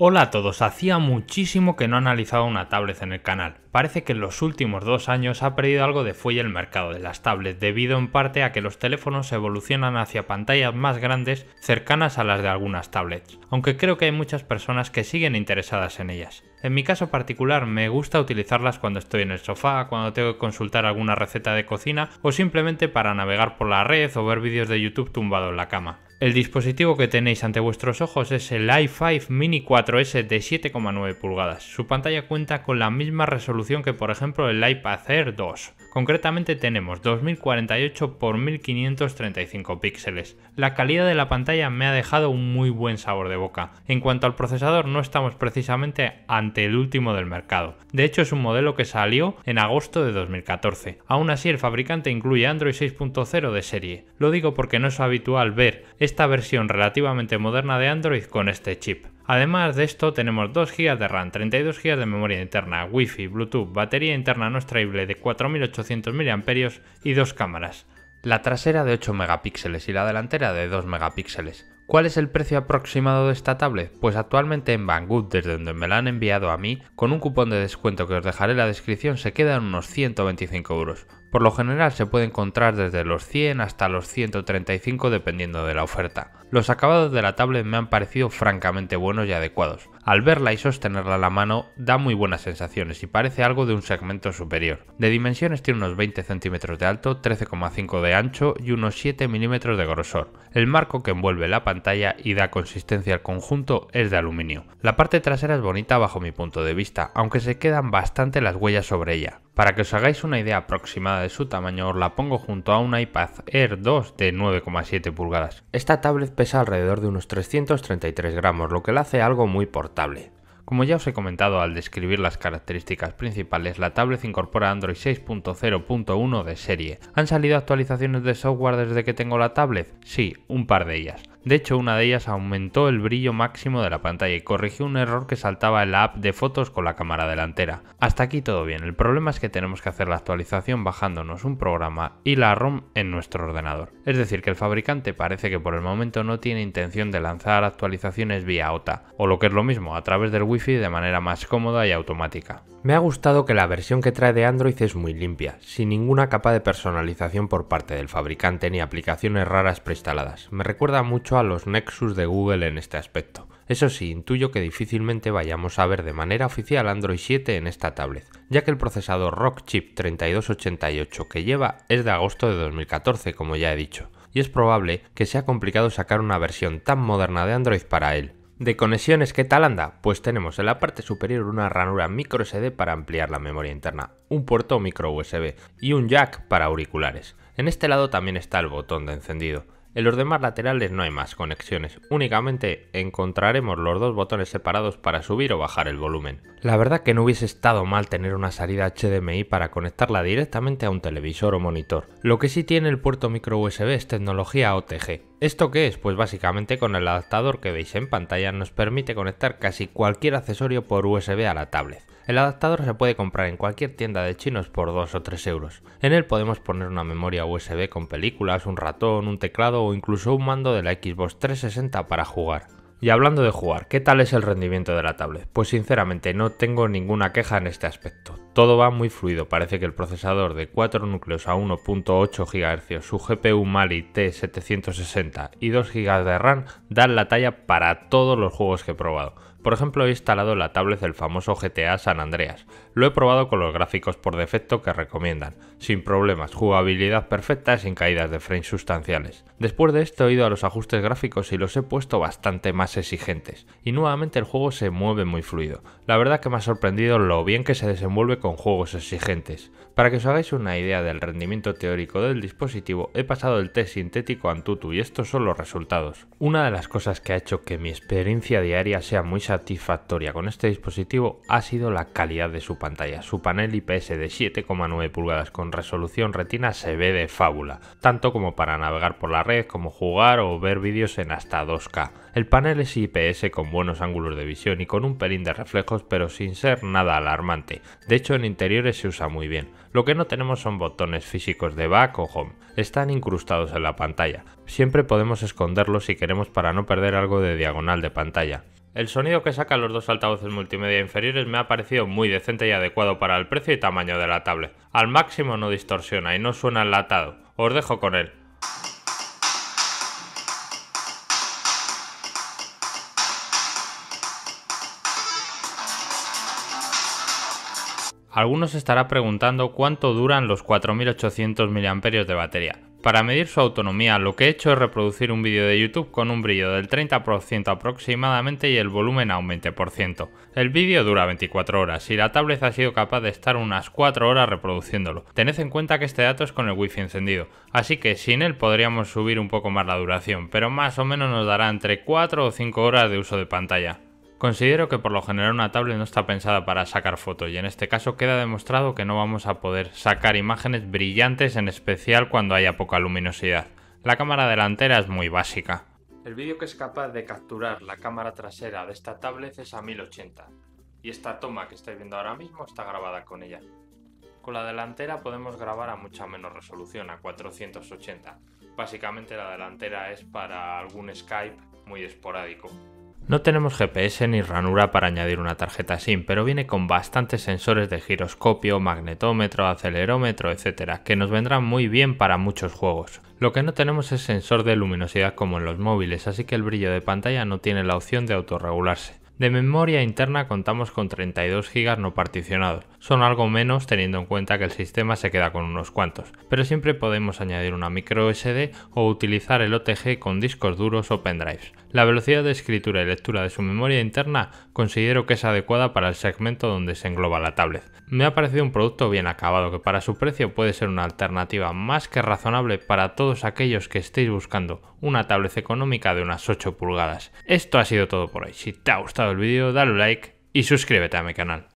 Hola a todos, hacía muchísimo que no analizaba una tablet en el canal. Parece que en los últimos dos años ha perdido algo de fuelle el mercado de las tablets debido en parte a que los teléfonos evolucionan hacia pantallas más grandes cercanas a las de algunas tablets, aunque creo que hay muchas personas que siguen interesadas en ellas. En mi caso particular me gusta utilizarlas cuando estoy en el sofá, cuando tengo que consultar alguna receta de cocina o simplemente para navegar por la red o ver vídeos de YouTube tumbado en la cama. El dispositivo que tenéis ante vuestros ojos es el i5 Mini 4S de 7,9 pulgadas. Su pantalla cuenta con la misma resolución que por ejemplo el iPad Air 2. Concretamente tenemos 2048 x 1535 píxeles. La calidad de la pantalla me ha dejado un muy buen sabor de boca. En cuanto al procesador no estamos precisamente ante el último del mercado. De hecho es un modelo que salió en agosto de 2014. Aún así el fabricante incluye Android 6.0 de serie. Lo digo porque no es habitual ver esta versión relativamente moderna de Android con este chip. Además de esto tenemos 2 GB de RAM, 32 GB de memoria interna, Wi-Fi, Bluetooth, batería interna no extraíble de 4800 mAh y dos cámaras. La trasera de 8 megapíxeles y la delantera de 2 megapíxeles. ¿Cuál es el precio aproximado de esta tablet? Pues actualmente en Banggood, desde donde me la han enviado a mí, con un cupón de descuento que os dejaré en la descripción, se quedan unos 125 euros. Por lo general se puede encontrar desde los 100 hasta los 135 dependiendo de la oferta. Los acabados de la tablet me han parecido francamente buenos y adecuados. Al verla y sostenerla a la mano da muy buenas sensaciones y parece algo de un segmento superior. De dimensiones tiene unos 20 centímetros de alto, 13,5 de ancho y unos 7 milímetros de grosor. El marco que envuelve la pantalla y da consistencia al conjunto es de aluminio. La parte trasera es bonita bajo mi punto de vista, aunque se quedan bastante las huellas sobre ella. Para que os hagáis una idea aproximada de su tamaño, os la pongo junto a un iPad Air 2 de 9,7 pulgadas. Esta tablet pesa alrededor de unos 333 gramos, lo que la hace algo muy portable. Como ya os he comentado al describir las características principales, la tablet incorpora Android 6.0.1 de serie. ¿Han salido actualizaciones de software desde que tengo la tablet? Sí, un par de ellas. De hecho, una de ellas aumentó el brillo máximo de la pantalla y corrigió un error que saltaba en la app de fotos con la cámara delantera. Hasta aquí todo bien, el problema es que tenemos que hacer la actualización bajándonos un programa y la ROM en nuestro ordenador. Es decir, que el fabricante parece que por el momento no tiene intención de lanzar actualizaciones vía OTA, o lo que es lo mismo, a través del Wi-Fi de manera más cómoda y automática. Me ha gustado que la versión que trae de Android es muy limpia, sin ninguna capa de personalización por parte del fabricante ni aplicaciones raras preinstaladas. Me recuerda mucho a a los Nexus de Google en este aspecto. Eso sí, intuyo que difícilmente vayamos a ver de manera oficial Android 7 en esta tablet, ya que el procesador Rockchip 3288 que lleva es de agosto de 2014, como ya he dicho, y es probable que sea complicado sacar una versión tan moderna de Android para él. De conexiones, ¿qué tal anda? Pues tenemos en la parte superior una ranura micro SD para ampliar la memoria interna, un puerto micro USB y un jack para auriculares. En este lado también está el botón de encendido. En los demás laterales no hay más conexiones, únicamente encontraremos los dos botones separados para subir o bajar el volumen. La verdad que no hubiese estado mal tener una salida HDMI para conectarla directamente a un televisor o monitor. Lo que sí tiene el puerto micro USB es tecnología OTG, ¿Esto qué es? Pues básicamente con el adaptador que veis en pantalla nos permite conectar casi cualquier accesorio por USB a la tablet. El adaptador se puede comprar en cualquier tienda de chinos por 2 o 3 euros. En él podemos poner una memoria USB con películas, un ratón, un teclado o incluso un mando de la Xbox 360 para jugar. Y hablando de jugar, ¿qué tal es el rendimiento de la tablet? Pues sinceramente no tengo ninguna queja en este aspecto. Todo va muy fluido, parece que el procesador de 4 núcleos a 1.8 GHz, su GPU Mali T760 y 2 GB de RAM dan la talla para todos los juegos que he probado. Por ejemplo, he instalado la tablet del famoso GTA San Andreas. Lo he probado con los gráficos por defecto que recomiendan, sin problemas, jugabilidad perfecta sin caídas de frames sustanciales. Después de esto he ido a los ajustes gráficos y los he puesto bastante más exigentes, y nuevamente el juego se mueve muy fluido. La verdad que me ha sorprendido lo bien que se desenvuelve con juegos exigentes. Para que os hagáis una idea del rendimiento teórico del dispositivo, he pasado el test sintético Antutu y estos son los resultados. Una de las cosas que ha hecho que mi experiencia diaria sea muy satisfactoria con este dispositivo ha sido la calidad de su pantalla. Su panel IPS de 7,9 pulgadas con resolución retina se ve de fábula, tanto como para navegar por la red, como jugar o ver vídeos en hasta 2K. El panel es IPS con buenos ángulos de visión y con un pelín de reflejos pero sin ser nada alarmante. De hecho en interiores se usa muy bien. Lo que no tenemos son botones físicos de back o home. Están incrustados en la pantalla. Siempre podemos esconderlos si queremos para no perder algo de diagonal de pantalla. El sonido que sacan los dos altavoces multimedia inferiores me ha parecido muy decente y adecuado para el precio y tamaño de la tablet. Al máximo no distorsiona y no suena enlatado. Os dejo con él. Algunos estará preguntando cuánto duran los 4800 mAh de batería. Para medir su autonomía lo que he hecho es reproducir un vídeo de YouTube con un brillo del 30% aproximadamente y el volumen a un 20%. El vídeo dura 24 horas y la tablet ha sido capaz de estar unas 4 horas reproduciéndolo. Tened en cuenta que este dato es con el wifi encendido, así que sin él podríamos subir un poco más la duración, pero más o menos nos dará entre 4 o 5 horas de uso de pantalla. Considero que por lo general una tablet no está pensada para sacar fotos y en este caso queda demostrado que no vamos a poder sacar imágenes brillantes en especial cuando haya poca luminosidad. La cámara delantera es muy básica. El vídeo que es capaz de capturar la cámara trasera de esta tablet es a 1080 y esta toma que estáis viendo ahora mismo está grabada con ella. Con la delantera podemos grabar a mucha menos resolución, a 480. Básicamente la delantera es para algún Skype muy esporádico. No tenemos GPS ni ranura para añadir una tarjeta SIM, pero viene con bastantes sensores de giroscopio, magnetómetro, acelerómetro, etcétera, que nos vendrán muy bien para muchos juegos. Lo que no tenemos es sensor de luminosidad como en los móviles, así que el brillo de pantalla no tiene la opción de autorregularse. De memoria interna contamos con 32 GB no particionados, son algo menos teniendo en cuenta que el sistema se queda con unos cuantos, pero siempre podemos añadir una micro SD o utilizar el OTG con discos duros o pendrives. La velocidad de escritura y lectura de su memoria interna considero que es adecuada para el segmento donde se engloba la tablet. Me ha parecido un producto bien acabado que para su precio puede ser una alternativa más que razonable para todos aquellos que estéis buscando una tablet económica de unas 8 pulgadas. Esto ha sido todo por hoy. Si te ha gustado el vídeo, dale un like y suscríbete a mi canal.